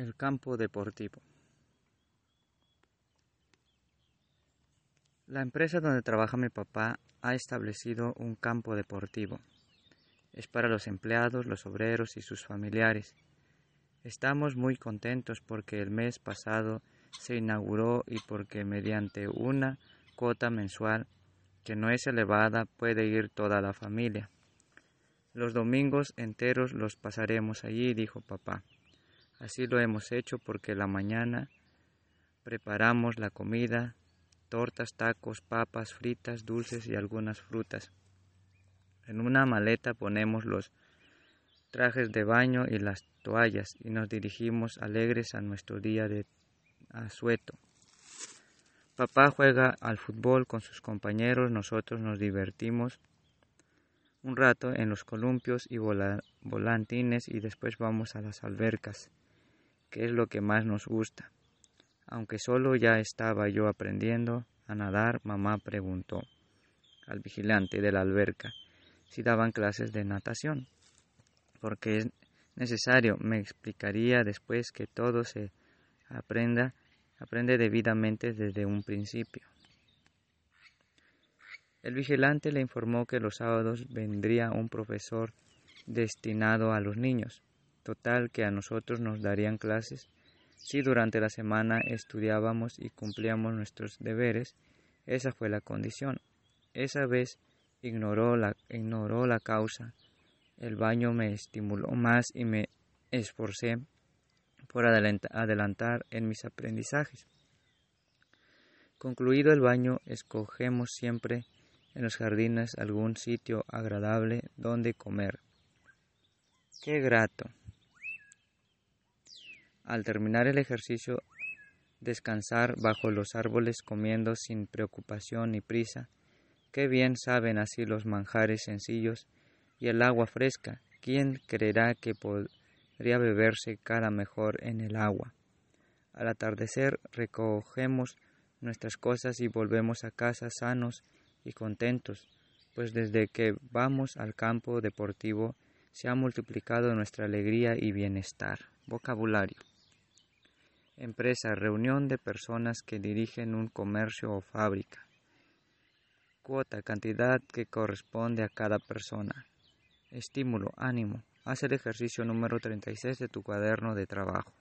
el campo deportivo. La empresa donde trabaja mi papá ha establecido un campo deportivo. Es para los empleados, los obreros y sus familiares. Estamos muy contentos porque el mes pasado se inauguró y porque mediante una cuota mensual que no es elevada puede ir toda la familia. Los domingos enteros los pasaremos allí, dijo papá. Así lo hemos hecho porque la mañana preparamos la comida, tortas, tacos, papas, fritas, dulces y algunas frutas. En una maleta ponemos los trajes de baño y las toallas y nos dirigimos alegres a nuestro día de asueto. Papá juega al fútbol con sus compañeros, nosotros nos divertimos un rato en los columpios y volantines y después vamos a las albercas. ¿Qué es lo que más nos gusta. Aunque solo ya estaba yo aprendiendo a nadar, mamá preguntó al vigilante de la alberca si daban clases de natación, porque es necesario, me explicaría después que todo se aprenda, aprende debidamente desde un principio. El vigilante le informó que los sábados vendría un profesor destinado a los niños, Total que a nosotros nos darían clases si durante la semana estudiábamos y cumplíamos nuestros deberes. Esa fue la condición. Esa vez ignoró la, ignoró la causa. El baño me estimuló más y me esforcé por adelantar en mis aprendizajes. Concluido el baño, escogemos siempre en los jardines algún sitio agradable donde comer. Qué grato al terminar el ejercicio, descansar bajo los árboles comiendo sin preocupación ni prisa. Qué bien saben así los manjares sencillos y el agua fresca. ¿Quién creerá que podría beberse cada mejor en el agua? Al atardecer recogemos nuestras cosas y volvemos a casa sanos y contentos, pues desde que vamos al campo deportivo se ha multiplicado nuestra alegría y bienestar. Vocabulario. Empresa, reunión de personas que dirigen un comercio o fábrica. Cuota, cantidad que corresponde a cada persona. Estímulo, ánimo. Haz el ejercicio número 36 de tu cuaderno de trabajo.